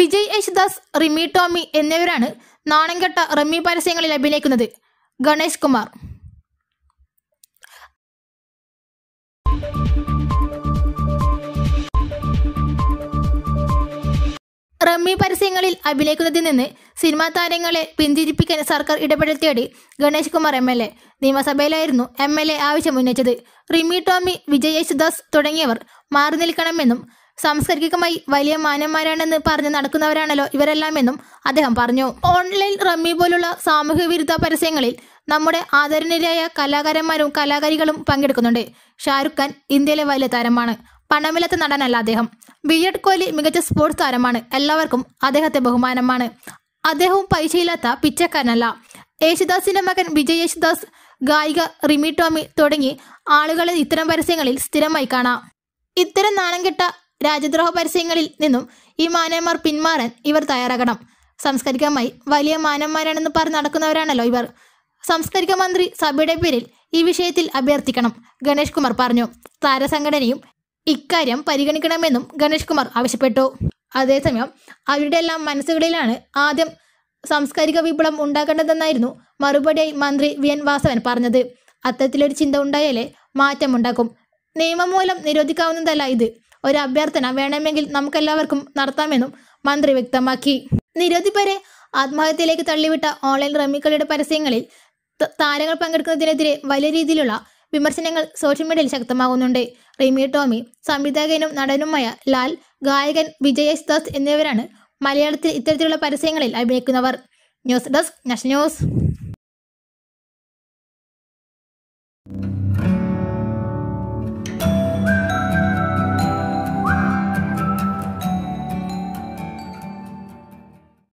വിജയ് യേശുദാസ് റിമി ടോമി എന്നിവരാണ് നാണംകെട്ട റമ്മി പരസ്യങ്ങളിൽ അഭിനയിക്കുന്നത് ഗണേഷ് കുമാർ റമ്മി പരസ്യങ്ങളിൽ അഭിനയിക്കുന്നതിൽ നിന്ന് സിനിമാ താരങ്ങളെ പിന്തിരിപ്പിക്കാൻ സർക്കാർ ഇടപെടൽ തേടി Ganesh Kumar M L A നിയമസഭയിലായിരുന്നു എം എൽ എ ആവശ്യം ഉന്നയിച്ചത് റിമി ടോമി വിജയ് യേശുദാസ് തുടങ്ങിയവർ മാറി നിൽക്കണമെന്നും സാംസ്കാരികമായി വലിയ മാന്യന്മാരാണെന്ന് പറഞ്ഞ് നടക്കുന്നവരാണല്ലോ ഇവരെല്ലാം എന്നും അദ്ദേഹം പറഞ്ഞു ഓൺലൈൻ റമ്മി പോലുള്ള സാമൂഹ്യ വിരുദ്ധ പരസ്യങ്ങളിൽ നമ്മുടെ ആദരണീയരായ കലാകാരന്മാരും കലാകാരികളും പങ്കെടുക്കുന്നുണ്ട് ഷാരുഖ് ഖാൻ ഇന്ത്യയിലെ വലിയ താരമാണ് പണമില്ലാത്ത നടനല്ല അദ്ദേഹം വിരാട് കോഹ്ലി മികച്ച സ്പോർട്സ് താരമാണ് എല്ലാവർക്കും അദ്ദേഹത്തെ ബഹുമാനമാണ് അദ്ദേഹവും പൈസയില്ലാത്ത പിച്ചക്കാരനല്ല യേശുദാസിന്റെ മകൻ വിജയ് യേശുദാസ് ഗായിക റിമി ടോമി തുടങ്ങി ആളുകളെ ഇത്തരം പരസ്യങ്ങളിൽ സ്ഥിരമായി കാണാം ഇത്തരം കെട്ട രാജ്യദ്രോഹ പരസ്യങ്ങളിൽ നിന്നും ഈ മാനന്മാർ പിന്മാറാൻ ഇവർ തയ്യാറാകണം സാംസ്കാരികമായി വലിയ മാനന്മാരാണെന്ന് പറഞ്ഞ് നടക്കുന്നവരാണല്ലോ ഇവർ സാംസ്കാരിക മന്ത്രി സഭയുടെ പേരിൽ ഈ വിഷയത്തിൽ അഭ്യർത്ഥിക്കണം ഗണേഷ് കുമാർ പറഞ്ഞു താരസംഘടനയും ഇക്കാര്യം പരിഗണിക്കണമെന്നും ഗണേഷ് കുമാർ ആവശ്യപ്പെട്ടു അതേസമയം അവരുടെ എല്ലാം മനസ്സുകളിലാണ് ആദ്യം സാംസ്കാരിക വിപ്ലവം ഉണ്ടാക്കേണ്ടതെന്നായിരുന്നു മറുപടിയായി മന്ത്രി വി എൻ വാസവൻ പറഞ്ഞത് അത്തരത്തിലൊരു ചിന്ത ഉണ്ടായാലേ മാറ്റമുണ്ടാക്കും നിയമം മൂലം നിരോധിക്കാവുന്നതല്ല ഇത് ഒരു അഭ്യർത്ഥന വേണമെങ്കിൽ നമുക്കെല്ലാവർക്കും നടത്താമെന്നും മന്ത്രി വ്യക്തമാക്കി നിരവധി പേരെ ആത്മഹത്യയിലേക്ക് തള്ളിവിട്ട ഓൺലൈൻ റമ്മിക്കളിയുടെ പരസ്യങ്ങളിൽ താരങ്ങൾ പങ്കെടുക്കുന്നതിനെതിരെ വലിയ രീതിയിലുള്ള വിമർശനങ്ങൾ സോഷ്യൽ മീഡിയയിൽ ശക്തമാകുന്നുണ്ട് റിമി ടോമി സംവിധായകനും നടനുമായ ലാൽ ഗായകൻ വിജയേഷ് ദാസ് എന്നിവരാണ് മലയാളത്തിൽ ഇത്തരത്തിലുള്ള പരസ്യങ്ങളിൽ അഭിനയിക്കുന്നവർ ന്യൂസ് ഡെസ്ക് നാഷണൽ ന്യൂസ്